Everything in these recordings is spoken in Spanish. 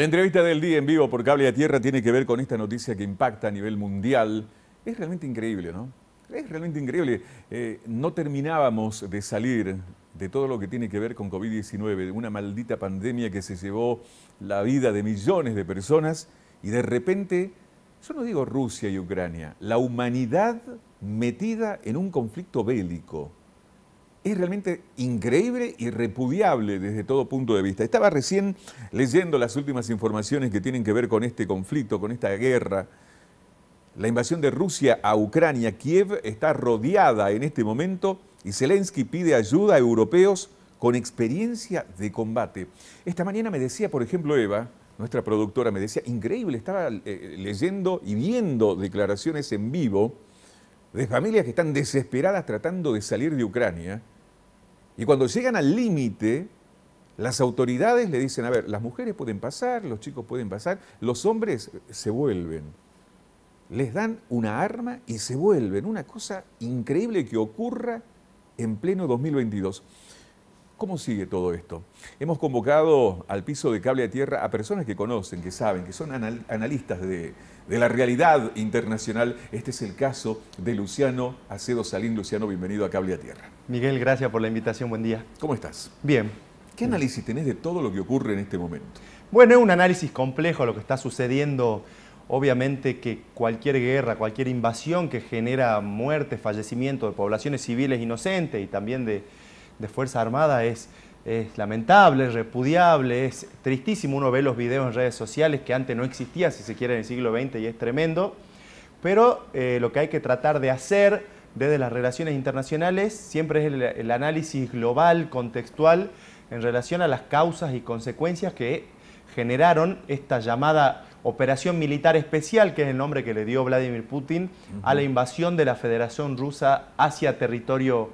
La entrevista del día en vivo por cable a tierra tiene que ver con esta noticia que impacta a nivel mundial. Es realmente increíble, ¿no? Es realmente increíble. Eh, no terminábamos de salir de todo lo que tiene que ver con COVID-19, de una maldita pandemia que se llevó la vida de millones de personas y de repente, yo no digo Rusia y Ucrania, la humanidad metida en un conflicto bélico es realmente increíble y repudiable desde todo punto de vista. Estaba recién leyendo las últimas informaciones que tienen que ver con este conflicto, con esta guerra. La invasión de Rusia a Ucrania, Kiev está rodeada en este momento y Zelensky pide ayuda a europeos con experiencia de combate. Esta mañana me decía, por ejemplo, Eva, nuestra productora, me decía, increíble, estaba eh, leyendo y viendo declaraciones en vivo de familias que están desesperadas tratando de salir de Ucrania y cuando llegan al límite, las autoridades le dicen, a ver, las mujeres pueden pasar, los chicos pueden pasar, los hombres se vuelven. Les dan una arma y se vuelven. Una cosa increíble que ocurra en pleno 2022. ¿Cómo sigue todo esto? Hemos convocado al piso de cable a tierra a personas que conocen, que saben, que son analistas de, la realidad internacional. Este es el caso de Luciano Acedo Salín. Luciano, bienvenido a Cable a Tierra. Miguel, gracias por la invitación. Buen día. ¿Cómo estás? Bien. ¿Qué análisis tenés de todo lo que ocurre en este momento? Bueno, es un análisis complejo lo que está sucediendo. Obviamente que cualquier guerra, cualquier invasión que genera muerte, fallecimiento de poblaciones civiles inocentes y también de de Fuerza Armada es, lamentable, repudiable, es tristísimo. Uno ve los videos en redes sociales que antes no existía, si se quiere, en el siglo XX y es tremendo. Pero eh, lo que hay que tratar de hacer desde las relaciones internacionales siempre es el, el análisis global, contextual, en relación a las causas y consecuencias que generaron esta llamada operación militar especial, que es el nombre que le dio Vladimir Putin, a la invasión de la Federación Rusa hacia territorio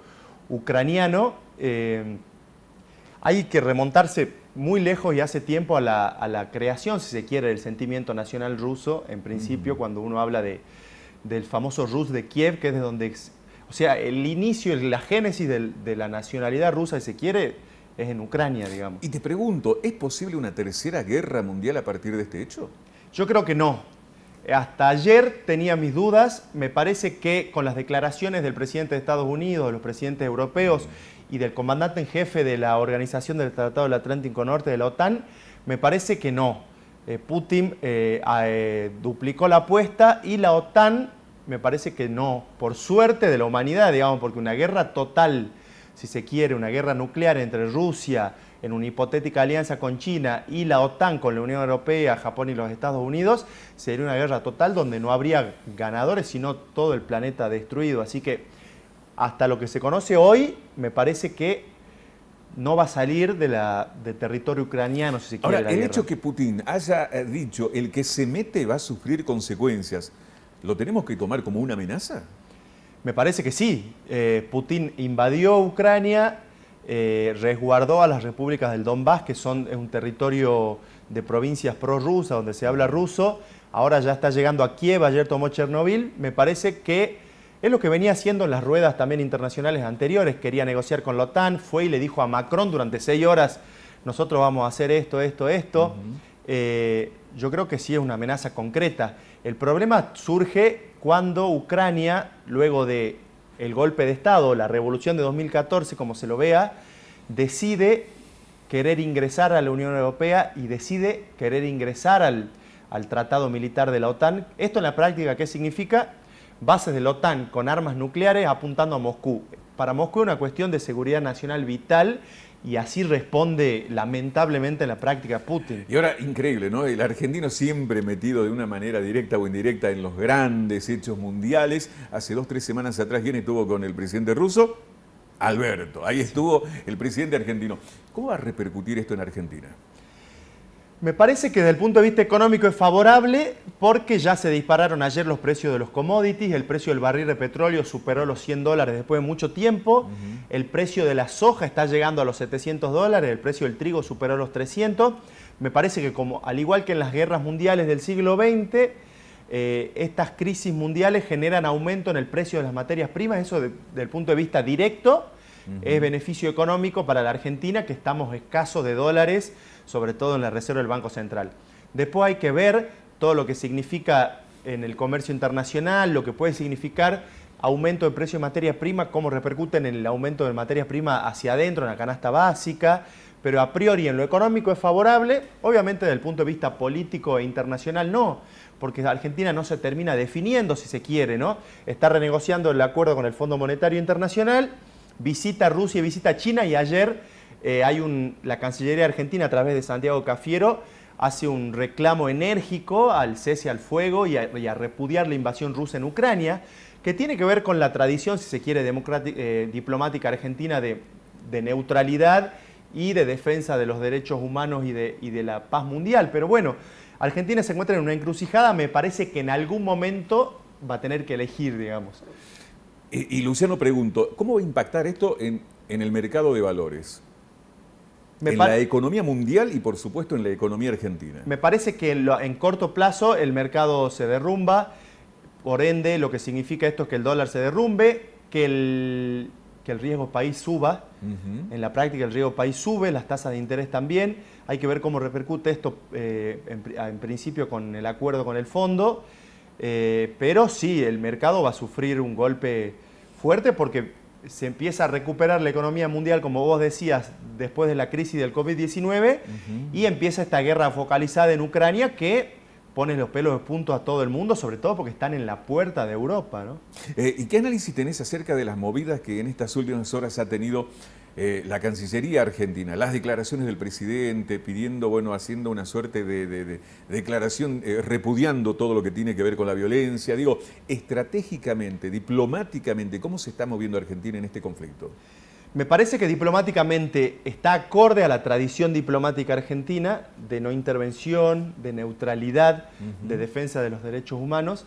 ucraniano eh, hay que remontarse muy lejos y hace tiempo a la, creación, si se quiere, del sentimiento nacional ruso, en principio, cuando uno habla del famoso Rus de Kiev, que es de donde... O sea, el inicio, la génesis de la nacionalidad rusa, si se quiere, es en Ucrania, digamos. Y te pregunto, ¿es posible una tercera guerra mundial a partir de este hecho? Yo creo que no. Hasta ayer tenía mis dudas. Me parece que con las declaraciones del presidente de Estados Unidos, de los presidentes europeos, y del comandante en jefe de la Organización del Tratado del Atlántico Norte de la OTAN, me parece que no. Eh, Putin eh, eh, duplicó la apuesta y la OTAN me parece que no. Por suerte de la humanidad, digamos, porque una guerra total, si se quiere, una guerra nuclear entre Rusia en una hipotética alianza con China y la OTAN con la Unión Europea, Japón y los Estados Unidos, sería una guerra total donde no habría ganadores, sino todo el planeta destruido. Así que hasta lo que se conoce hoy, me parece que no va a salir de del territorio ucraniano, si se quiere. Ahora, el hecho que Putin haya eh, dicho el que se mete va a sufrir consecuencias, ¿lo tenemos que tomar como una amenaza? Me parece que sí. Eh, Putin invadió Ucrania, eh, resguardó a las repúblicas del Donbass, que son, un territorio de provincias prorrusas donde se habla ruso. Ahora ya está llegando a Kiev, ayer tomó Chernobyl. Me parece que es lo que venía haciendo en las ruedas también internacionales anteriores. Quería negociar con la OTAN, fue y le dijo a Macron durante seis horas, nosotros vamos a hacer esto, esto, esto. Eh, yo creo que sí es una amenaza concreta. El problema surge cuando Ucrania, luego de golpe de Estado, la revolución de 2014, como se lo vea, decide querer ingresar a la Unión Europea y decide querer ingresar al, al Tratado Militar de la OTAN. Esto en la práctica, ¿qué significa? bases de la OTAN con armas nucleares apuntando a Moscú. Para Moscú es una cuestión de seguridad nacional vital y así responde lamentablemente la práctica Putin. Y ahora, increíble, ¿no? El argentino siempre metido de una manera directa o indirecta en los grandes hechos mundiales. Hace dos, tres semanas atrás, ¿quién estuvo con el presidente ruso? Alberto. Ahí estuvo el presidente argentino. ¿Cómo va a repercutir esto en Argentina? Me parece que desde el punto de vista económico es favorable porque ya se dispararon ayer los precios de los commodities, el precio del barril de petróleo superó los 100 dólares después de mucho tiempo, el precio de la soja está llegando a los 700 dólares, el precio del trigo superó los 300. Me parece que como, al igual que en las guerras mundiales del siglo XX, eh, estas crisis mundiales generan aumento en el precio de las materias primas, eso desde el punto de vista directo, es beneficio económico para la Argentina, que estamos escasos de dólares, sobre todo en la reserva del Banco Central. Después hay que ver todo lo que significa en el comercio internacional, lo que puede significar aumento de precios de materia prima, cómo repercuten en el aumento de materia prima hacia adentro, en la canasta básica, pero a priori en lo económico es favorable, obviamente desde el punto de vista político e internacional no, porque Argentina no se termina definiendo si se quiere, ¿no? Está renegociando el acuerdo con el Fondo Monetario Internacional visita Rusia y visita China y ayer eh, hay la Cancillería Argentina a través de Santiago Cafiero hace un reclamo enérgico al cese al fuego y a, repudiar la invasión rusa en Ucrania, que tiene que ver con la tradición, si se quiere, eh, diplomática argentina de, neutralidad y de defensa de los derechos humanos y de la paz mundial. Pero bueno, Argentina se encuentra en una encrucijada, me parece que en algún momento va a tener que elegir, digamos. Y, Luciano, pregunto, ¿cómo va a impactar esto en, el mercado de valores? en la economía mundial y por supuesto en la economía argentina. Me parece que en, corto plazo el mercado se derrumba, por ende lo que significa esto es que el dólar se derrumbe, que el, que el riesgo país suba, en la práctica el riesgo país sube, las tasas de interés también, hay que ver cómo repercute esto eh, en, en principio con el acuerdo con el fondo. Eh, pero sí, el mercado va a sufrir un golpe fuerte porque se empieza a recuperar la economía mundial, como vos decías, después de la crisis del COVID-19 y empieza esta guerra focalizada en Ucrania que pone los pelos de punto a todo el mundo, sobre todo porque están en la puerta de Europa. Eh, ¿Y qué análisis tenés acerca de las movidas que en estas últimas horas ha tenido eh, la Cancillería argentina, las declaraciones del presidente pidiendo, bueno, haciendo una suerte de, declaración eh, repudiando todo lo que tiene que ver con la violencia. Digo, estratégicamente, diplomáticamente, ¿cómo se está moviendo Argentina en este conflicto? Me parece que diplomáticamente está acorde a la tradición diplomática argentina de no intervención, de neutralidad, de defensa de los derechos humanos,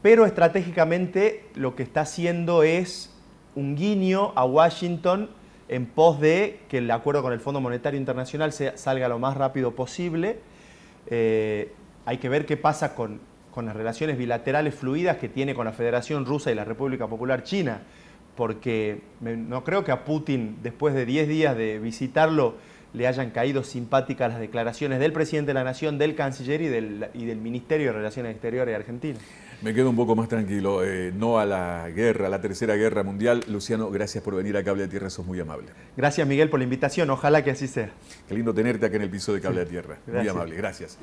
pero estratégicamente lo que está haciendo es un guiño a Washington en pos de que el acuerdo con el Fondo Monetario Internacional salga lo más rápido posible. Eh, hay que ver qué pasa con, con las relaciones bilaterales fluidas que tiene con la Federación Rusa y la República Popular China, porque no creo que a Putin, después de 10 días de visitarlo, le hayan caído simpáticas las declaraciones del presidente de la Nación, del canciller y del, y del Ministerio de Relaciones Exteriores de Argentina. Me quedo un poco más tranquilo, eh, no a la guerra, a la tercera guerra mundial. Luciano, gracias por venir a Cable de Tierra, sos muy amable. Gracias Miguel por la invitación, ojalá que así sea. Qué lindo tenerte acá en el piso de Cable de Tierra, muy amable, gracias.